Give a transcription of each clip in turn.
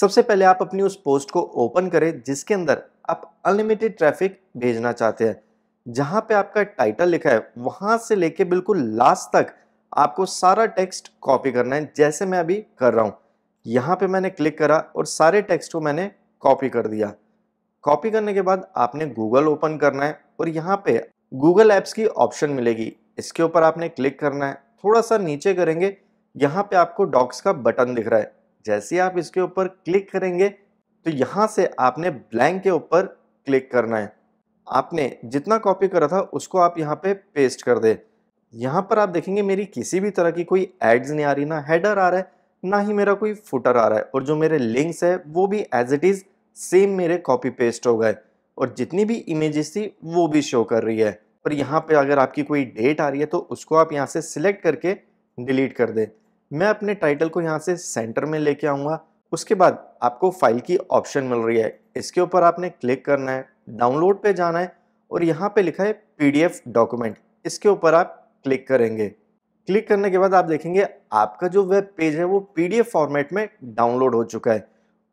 सबसे पहले आप अपनी उस पोस्ट को ओपन करें जिसके अंदर आप अनलिमिटेड ट्रैफिक भेजना चाहते हैं जहां पे आपका टाइटल लिखा है वहां से लेके बिल्कुल लास्ट तक आपको सारा टेक्स्ट कॉपी करना है जैसे मैं अभी कर रहा हूँ यहाँ पे मैंने क्लिक करा और सारे टेक्स्ट को मैंने कॉपी कर दिया कॉपी करने के बाद आपने गूगल ओपन करना है और यहाँ पे गूगल ऐप्स की ऑप्शन मिलेगी इसके ऊपर आपने क्लिक करना है थोड़ा सा नीचे करेंगे यहाँ पे आपको डॉक्स का बटन दिख रहा है जैसे आप इसके ऊपर क्लिक करेंगे तो यहाँ से आपने ब्लैंक के ऊपर क्लिक करना है आपने जितना कॉपी करा था उसको आप यहाँ पे पेस्ट कर दे यहाँ पर आप देखेंगे मेरी किसी भी तरह की कोई एड्स नहीं आ रही ना हेडर आ रहा है ना ही मेरा कोई फुटर आ रहा है और जो मेरे लिंक्स है वो भी एज इट इज़ सेम मेरे कॉपी पेस्ट हो गए और जितनी भी इमेजेस थी वो भी शो कर रही है पर यहाँ पे अगर आपकी कोई डेट आ रही है तो उसको आप यहाँ से सिलेक्ट करके डिलीट कर दें मैं अपने टाइटल को यहाँ से सेंटर में लेके आऊँगा उसके बाद आपको फाइल की ऑप्शन मिल रही है इसके ऊपर आपने क्लिक करना है डाउनलोड पे जाना है और यहाँ पे लिखा है पीडीएफ डॉक्यूमेंट इसके ऊपर आप क्लिक करेंगे क्लिक करने के बाद आप देखेंगे आपका जो वेब पेज है वो पीडीएफ फॉर्मेट में डाउनलोड हो चुका है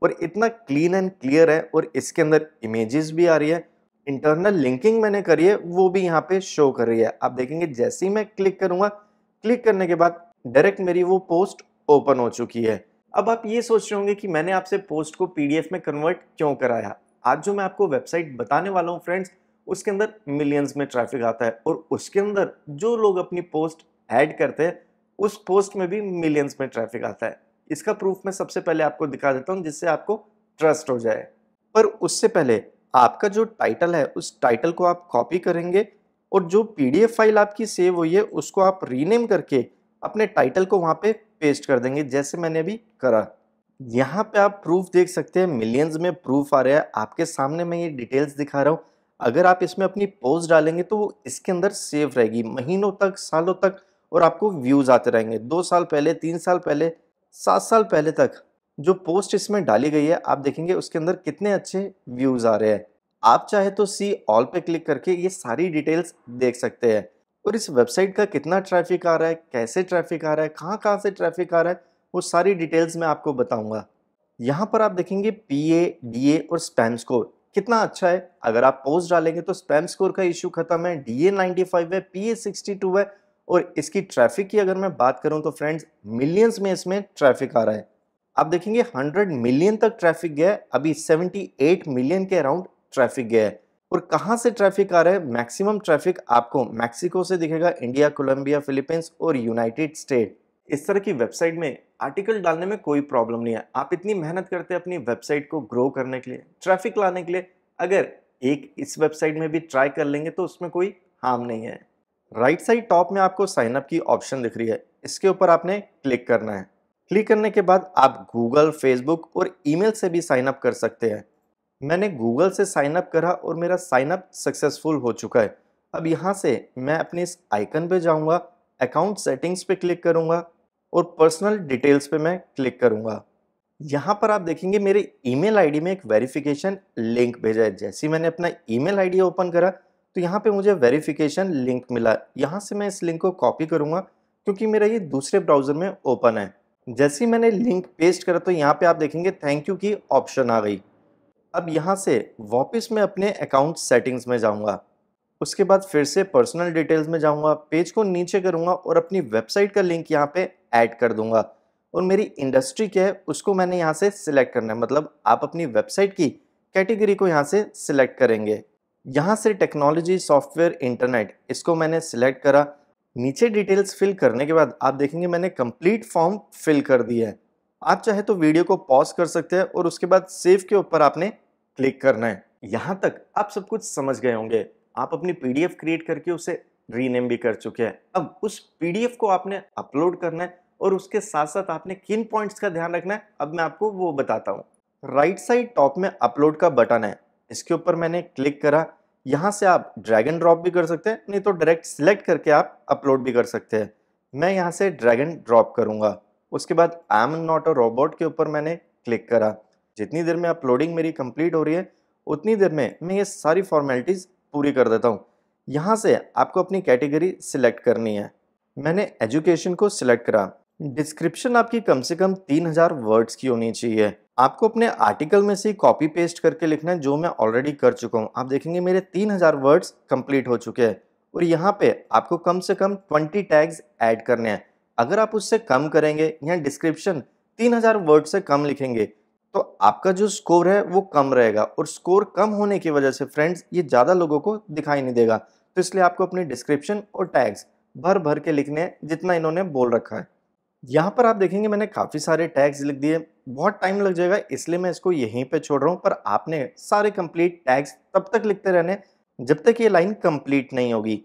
और इतना क्लीन एंड क्लियर है और इसके अंदर इमेजेस भी आ रही है इंटरनल लिंकिंग मैंने करी है वो भी यहाँ पे शो कर रही है आप देखेंगे जैसे ही मैं क्लिक करूँगा क्लिक करने के बाद डायरेक्ट मेरी वो पोस्ट ओपन हो चुकी है अब आप ये सोच रहे होंगे कि मैंने आपसे पोस्ट को पीडीएफ में कन्वर्ट क्यों कराया आज जो मैं आपको वेबसाइट बताने वाला हूँ फ्रेंड्स उसके अंदर मिलियंस में ट्रैफिक आता है और उसके अंदर जो लोग अपनी पोस्ट ऐड करते हैं उस पोस्ट में भी मिलियंस में ट्रैफिक आता है इसका प्रूफ मैं सबसे पहले आपको दिखा देता हूँ जिससे आपको ट्रस्ट हो जाए पर उससे पहले आपका जो टाइटल है उस टाइटल को आप कॉपी करेंगे और जो पीडीएफ फाइल आपकी सेव हुई है उसको आप रीनेम करके अपने टाइटल को वहाँ पे पेस्ट कर देंगे जैसे मैंने अभी करा यहाँ पे आप प्रूफ देख सकते हैं मिलियंस में प्रूफ आ रहा है आपके सामने मैं ये डिटेल्स दिखा रहा हूँ अगर आप इसमें अपनी पोस्ट डालेंगे तो वो इसके अंदर सेव रहेगी महीनों तक सालों तक और आपको व्यूज़ आते रहेंगे दो साल पहले तीन साल पहले सात साल पहले तक जो पोस्ट इसमें डाली गई है आप देखेंगे उसके अंदर कितने अच्छे व्यूज़ आ रहे हैं आप चाहे तो सी ऑल पे क्लिक करके ये सारी डिटेल्स देख सकते हैं और इस वेबसाइट का कितना ट्रैफिक आ रहा है कैसे ट्रैफिक आ रहा है कहाँ कहाँ से ट्रैफिक आ रहा है वो सारी डिटेल्स मैं आपको बताऊंगा यहाँ पर आप देखेंगे पी ए डी ए और स्पैम स्कोर कितना अच्छा है अगर आप पोस्ट डालेंगे तो स्पैम स्कोर का इशू खत्म है डी ए नाइन्टी फाइव है पी ए सिक्सटी टू है और इसकी ट्रैफिक की अगर मैं बात करूँ तो फ्रेंड्स मिलियंस में इसमें ट्रैफिक आ रहा है आप देखेंगे हंड्रेड मिलियन तक ट्रैफिक गया है अभी एट मिलियन के अराउंड ट्रैफिक गया है और कहाँ से ट्रैफिक आ रहा है मैक्सिमम ट्रैफिक आपको मैक्सिको से दिखेगा इंडिया कोलंबिया फिलीपींस और यूनाइटेड स्टेट इस तरह की वेबसाइट में आर्टिकल डालने में कोई प्रॉब्लम नहीं है आप इतनी मेहनत करते हैं अपनी वेबसाइट को ग्रो करने के लिए ट्रैफिक लाने के लिए अगर एक इस वेबसाइट में भी ट्राई कर लेंगे तो उसमें कोई हार्म नहीं है राइट साइड टॉप में आपको साइन अप की ऑप्शन दिख रही है इसके ऊपर आपने क्लिक करना है क्लिक करने के बाद आप गूगल फेसबुक और ईमेल से भी साइन अप कर सकते हैं मैंने गूगल से साइन अप करा और मेरा साइन अप सक्सेसफुल हो चुका है अब यहाँ से मैं अपने इस आइकन पे जाऊँगा अकाउंट सेटिंग्स पे क्लिक करूँगा और पर्सनल डिटेल्स पे मैं क्लिक करूँगा यहाँ पर आप देखेंगे मेरे ईमेल आईडी में एक वेरिफिकेशन लिंक भेजा है जैसे ही मैंने अपना ईमेल आईडी ओपन करा तो यहाँ पे मुझे वेरिफिकेशन लिंक मिला यहाँ से मैं इस लिंक को कॉपी करूँगा क्योंकि मेरा ये दूसरे ब्राउज़र में ओपन है जैसे ही मैंने लिंक पेस्ट करा तो यहाँ पे आप देखेंगे थैंक यू की ऑप्शन आ गई अब यहाँ से वापस मैं अपने अकाउंट सेटिंग्स में जाऊँगा उसके बाद फिर से पर्सनल डिटेल्स में जाऊँगा पेज को नीचे करूँगा और अपनी वेबसाइट का लिंक यहाँ पे ऐड कर दूँगा और मेरी इंडस्ट्री क्या है उसको मैंने यहाँ से सिलेक्ट करना है मतलब आप अपनी वेबसाइट की कैटेगरी को यहाँ से सिलेक्ट करेंगे यहाँ से टेक्नोलॉजी सॉफ्टवेयर इंटरनेट इसको मैंने सिलेक्ट करा नीचे डिटेल्स फिल करने के बाद आप देखेंगे मैंने कंप्लीट फॉर्म फिल कर दिया है आप चाहे तो वीडियो को पॉज कर सकते हैं और उसके बाद सेव के ऊपर आपने क्लिक करना है यहाँ तक आप सब कुछ समझ गए होंगे आप अपनी पीडीएफ क्रिएट करके उसे रीनेम भी कर चुके हैं अब उस पीडीएफ को आपने अपलोड करना है और उसके साथ साथ आपने किन पॉइंट्स का ध्यान रखना है अब मैं आपको वो बताता हूँ राइट साइड टॉप में अपलोड का बटन है इसके ऊपर मैंने क्लिक करा यहाँ से आप ड्रैग एंड ड्रॉप भी कर सकते हैं नहीं तो डायरेक्ट सिलेक्ट करके आप अपलोड भी कर सकते हैं मैं यहाँ से ड्रैग एंड ड्रॉप करूँगा उसके बाद I am not a robot के ऊपर मैंने क्लिक करा जितनी देर में अपलोडिंग मेरी कंप्लीट हो रही है उतनी देर में मैं ये सारी फॉर्मेलिटीज़ पूरी कर देता हूँ यहाँ से आपको अपनी कैटेगरी सिलेक्ट करनी है मैंने एजुकेशन को सिलेक्ट करा डिस्क्रिप्शन आपकी कम से कम तीन हजार वर्ड्स की होनी चाहिए आपको अपने आर्टिकल में से कॉपी पेस्ट करके लिखना है जो मैं ऑलरेडी कर चुका हूँ आप देखेंगे मेरे तीन हजार वर्ड्स कंप्लीट हो चुके हैं और यहाँ पे आपको कम से कम ट्वेंटी टैग्स ऐड करने हैं अगर आप उससे कम करेंगे या डिस्क्रिप्शन तीन हजार वर्ड से कम लिखेंगे तो आपका जो स्कोर है वो कम रहेगा और स्कोर कम होने की वजह से फ्रेंड्स ये ज़्यादा लोगों को दिखाई नहीं देगा तो इसलिए आपको अपने डिस्क्रिप्शन और टैग्स भर भर के लिखने जितना इन्होंने बोल रखा है यहाँ पर आप देखेंगे मैंने काफ़ी सारे टैग्स लिख दिए बहुत टाइम लग जाएगा इसलिए मैं इसको यहीं पर छोड़ रहा हूँ पर आपने सारे कंप्लीट टैग्स तब तक लिखते रहने जब तक ये लाइन कंप्लीट नहीं होगी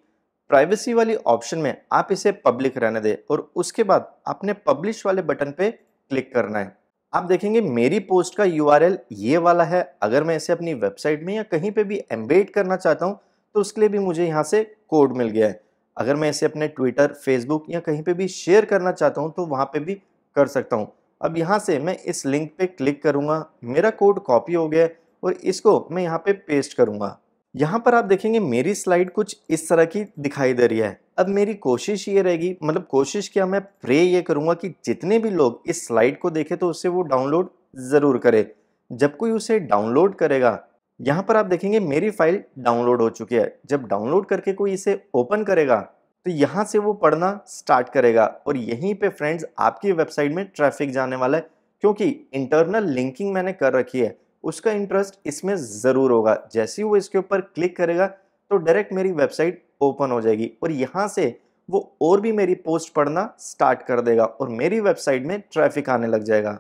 प्राइवेसी वाली ऑप्शन में आप इसे पब्लिक रहने दें और उसके बाद आपने पब्लिश वाले बटन पर क्लिक करना है आप देखेंगे मेरी पोस्ट का यू ये वाला है अगर मैं इसे अपनी वेबसाइट में या कहीं पे भी एम्बेड करना चाहता हूँ तो उसके लिए भी मुझे यहाँ से कोड मिल गया है अगर मैं इसे अपने ट्विटर फेसबुक या कहीं पे भी शेयर करना चाहता हूँ तो वहाँ पे भी कर सकता हूँ अब यहाँ से मैं इस लिंक पे क्लिक करूँगा मेरा कोड कॉपी हो गया है और इसको मैं यहाँ पे पेस्ट करूँगा यहाँ पर आप देखेंगे मेरी स्लाइड कुछ इस तरह की दिखाई दे रही है अब मेरी कोशिश ये रहेगी मतलब कोशिश क्या मैं प्रे ये करूँगा कि जितने भी लोग इस स्लाइड को देखें तो उससे वो डाउनलोड ज़रूर करे जब कोई उसे डाउनलोड करेगा यहाँ पर आप देखेंगे मेरी फाइल डाउनलोड हो चुकी है जब डाउनलोड करके कोई इसे ओपन करेगा तो यहाँ से वो पढ़ना स्टार्ट करेगा और यहीं पे फ्रेंड्स आपकी वेबसाइट में ट्रैफिक जाने वाला है क्योंकि इंटरनल लिंकिंग मैंने कर रखी है उसका इंटरेस्ट इसमें ज़रूर होगा जैसे ही वो इसके ऊपर क्लिक करेगा तो डायरेक्ट मेरी वेबसाइट ओपन हो जाएगी और यहाँ से वो और भी मेरी पोस्ट पढ़ना स्टार्ट कर देगा और मेरी वेबसाइट में ट्रैफिक आने लग जाएगा